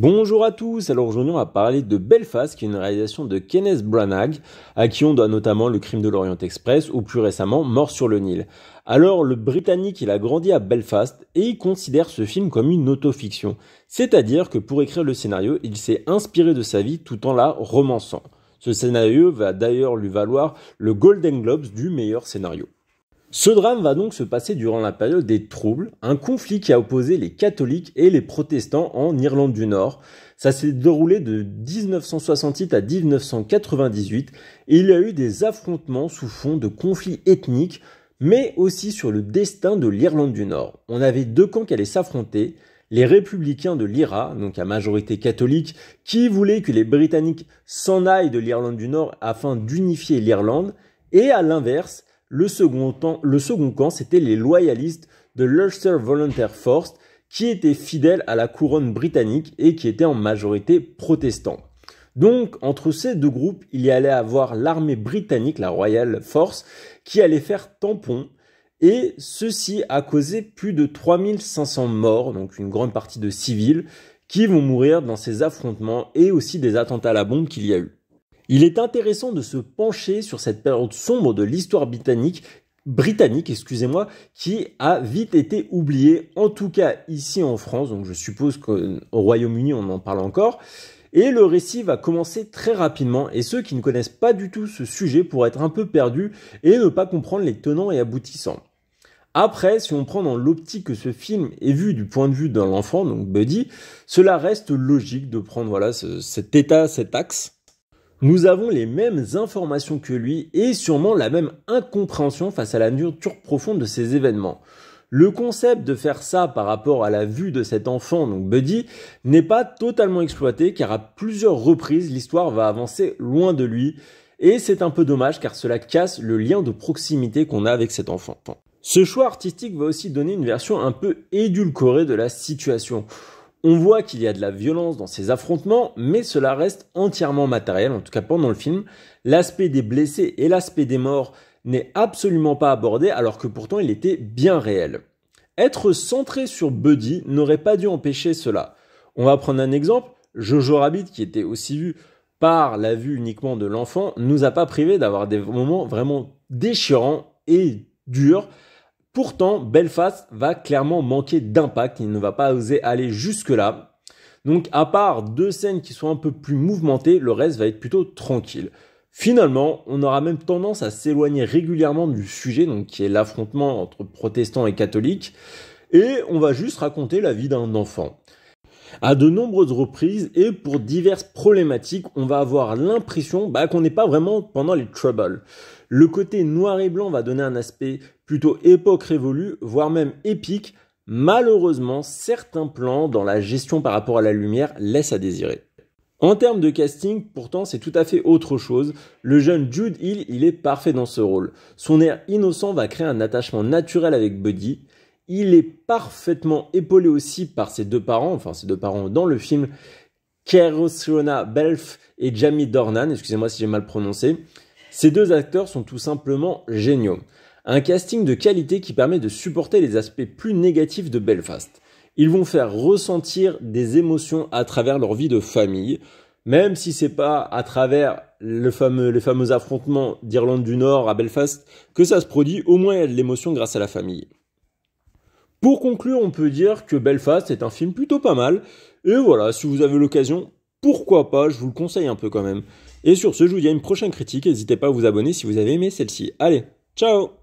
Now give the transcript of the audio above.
Bonjour à tous, alors aujourd'hui on va parler de Belfast, qui est une réalisation de Kenneth Branagh, à qui on doit notamment Le Crime de l'Orient Express ou plus récemment Mort sur le Nil. Alors le Britannique il a grandi à Belfast et il considère ce film comme une autofiction, c'est-à-dire que pour écrire le scénario il s'est inspiré de sa vie tout en la romançant. Ce scénario va d'ailleurs lui valoir le Golden Globes du meilleur scénario. Ce drame va donc se passer durant la période des troubles, un conflit qui a opposé les catholiques et les protestants en Irlande du Nord. Ça s'est déroulé de 1968 à 1998 et il y a eu des affrontements sous fond de conflits ethniques, mais aussi sur le destin de l'Irlande du Nord. On avait deux camps qui allaient s'affronter, les républicains de l'IRA, donc à majorité catholique, qui voulaient que les Britanniques s'en aillent de l'Irlande du Nord afin d'unifier l'Irlande, et à l'inverse, le second, camp, c'était les loyalistes de l'Ulster Volunteer Force, qui étaient fidèles à la couronne britannique et qui étaient en majorité protestants. Donc, entre ces deux groupes, il y allait avoir l'armée britannique, la Royal Force, qui allait faire tampon, et ceci a causé plus de 3500 morts, donc une grande partie de civils, qui vont mourir dans ces affrontements et aussi des attentats à la bombe qu'il y a eu. Il est intéressant de se pencher sur cette période sombre de l'histoire britannique britannique, excusez-moi, qui a vite été oubliée, en tout cas ici en France, donc je suppose qu'au Royaume-Uni on en parle encore. Et le récit va commencer très rapidement, et ceux qui ne connaissent pas du tout ce sujet pourraient être un peu perdus et ne pas comprendre les tenants et aboutissants. Après, si on prend dans l'optique que ce film est vu du point de vue d'un enfant, donc Buddy, cela reste logique de prendre voilà, cet état, cet axe. Nous avons les mêmes informations que lui et sûrement la même incompréhension face à la nature profonde de ces événements. Le concept de faire ça par rapport à la vue de cet enfant, donc Buddy, n'est pas totalement exploité car à plusieurs reprises l'histoire va avancer loin de lui et c'est un peu dommage car cela casse le lien de proximité qu'on a avec cet enfant. Ce choix artistique va aussi donner une version un peu édulcorée de la situation. On voit qu'il y a de la violence dans ces affrontements, mais cela reste entièrement matériel, en tout cas pendant le film. L'aspect des blessés et l'aspect des morts n'est absolument pas abordé, alors que pourtant il était bien réel. Être centré sur Buddy n'aurait pas dû empêcher cela. On va prendre un exemple. Jojo Rabbit, qui était aussi vu par la vue uniquement de l'enfant, nous a pas privé d'avoir des moments vraiment déchirants et durs Pourtant, Belfast va clairement manquer d'impact, il ne va pas oser aller jusque-là. Donc à part deux scènes qui sont un peu plus mouvementées, le reste va être plutôt tranquille. Finalement, on aura même tendance à s'éloigner régulièrement du sujet, qui est l'affrontement entre protestants et catholiques, et on va juste raconter la vie d'un enfant. À de nombreuses reprises et pour diverses problématiques, on va avoir l'impression bah, qu'on n'est pas vraiment pendant les troubles. Le côté noir et blanc va donner un aspect plutôt époque révolue, voire même épique. Malheureusement, certains plans dans la gestion par rapport à la lumière laissent à désirer. En termes de casting, pourtant, c'est tout à fait autre chose. Le jeune Jude Hill, il est parfait dans ce rôle. Son air innocent va créer un attachement naturel avec Buddy. Il est parfaitement épaulé aussi par ses deux parents, enfin ses deux parents dans le film, Kerosrona Belf et Jamie Dornan, excusez-moi si j'ai mal prononcé. Ces deux acteurs sont tout simplement géniaux. Un casting de qualité qui permet de supporter les aspects plus négatifs de Belfast. Ils vont faire ressentir des émotions à travers leur vie de famille, même si c'est pas à travers le fameux, les fameux affrontements d'Irlande du Nord à Belfast que ça se produit, au moins il y a de l'émotion grâce à la famille. Pour conclure, on peut dire que Belfast est un film plutôt pas mal, et voilà, si vous avez l'occasion, pourquoi pas, je vous le conseille un peu quand même. Et sur ce, je vous dis à une prochaine critique, n'hésitez pas à vous abonner si vous avez aimé celle-ci. Allez, ciao